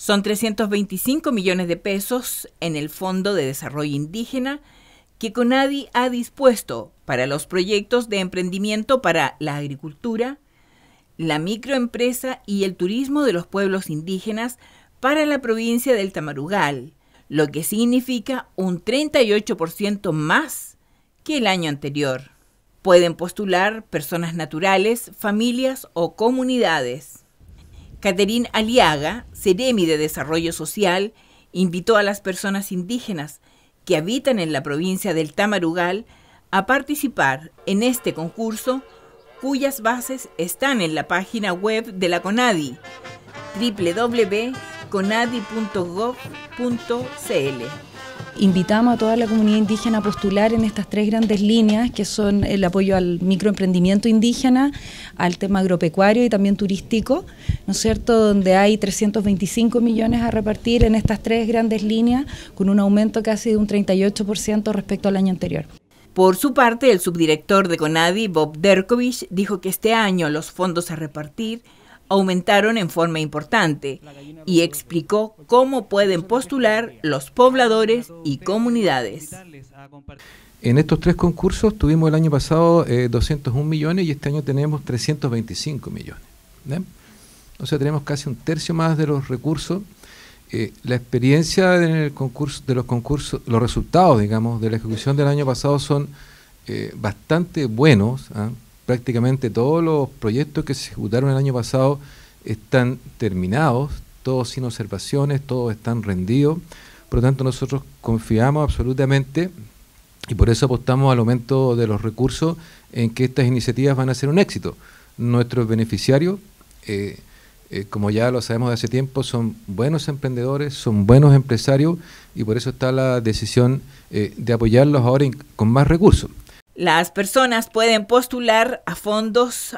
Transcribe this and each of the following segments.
Son 325 millones de pesos en el Fondo de Desarrollo Indígena que CONADI ha dispuesto para los proyectos de emprendimiento para la agricultura, la microempresa y el turismo de los pueblos indígenas para la provincia del Tamarugal, lo que significa un 38% más que el año anterior. Pueden postular personas naturales, familias o comunidades. Caterín Aliaga, Ceremi de Desarrollo Social, invitó a las personas indígenas que habitan en la provincia del Tamarugal a participar en este concurso cuyas bases están en la página web de la CONADI www.conadi.gov.cl invitamos a toda la comunidad indígena a postular en estas tres grandes líneas, que son el apoyo al microemprendimiento indígena, al tema agropecuario y también turístico, ¿no es cierto?, donde hay 325 millones a repartir en estas tres grandes líneas, con un aumento casi de un 38% respecto al año anterior. Por su parte, el subdirector de CONADI, Bob Derkovich, dijo que este año los fondos a repartir aumentaron en forma importante y explicó cómo pueden postular los pobladores y comunidades. En estos tres concursos tuvimos el año pasado 201 eh, millones y este año tenemos 325 millones. Entonces O sea, tenemos casi un tercio más de los recursos. Eh, la experiencia en concurso, de los concursos, los resultados, digamos, de la ejecución del año pasado son eh, bastante buenos ¿ah? prácticamente todos los proyectos que se ejecutaron el año pasado están terminados, todos sin observaciones, todos están rendidos. Por lo tanto, nosotros confiamos absolutamente y por eso apostamos al aumento de los recursos en que estas iniciativas van a ser un éxito. Nuestros beneficiarios, eh, eh, como ya lo sabemos de hace tiempo, son buenos emprendedores, son buenos empresarios y por eso está la decisión eh, de apoyarlos ahora con más recursos. Las personas pueden postular a fondos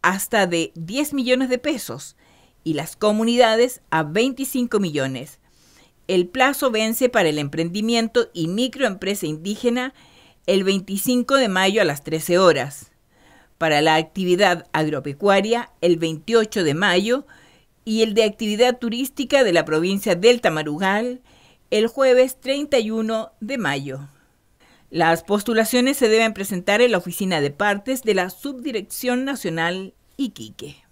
hasta de 10 millones de pesos y las comunidades a 25 millones. El plazo vence para el emprendimiento y microempresa indígena el 25 de mayo a las 13 horas, para la actividad agropecuaria el 28 de mayo y el de actividad turística de la provincia del Tamarugal el jueves 31 de mayo. Las postulaciones se deben presentar en la oficina de partes de la Subdirección Nacional Iquique.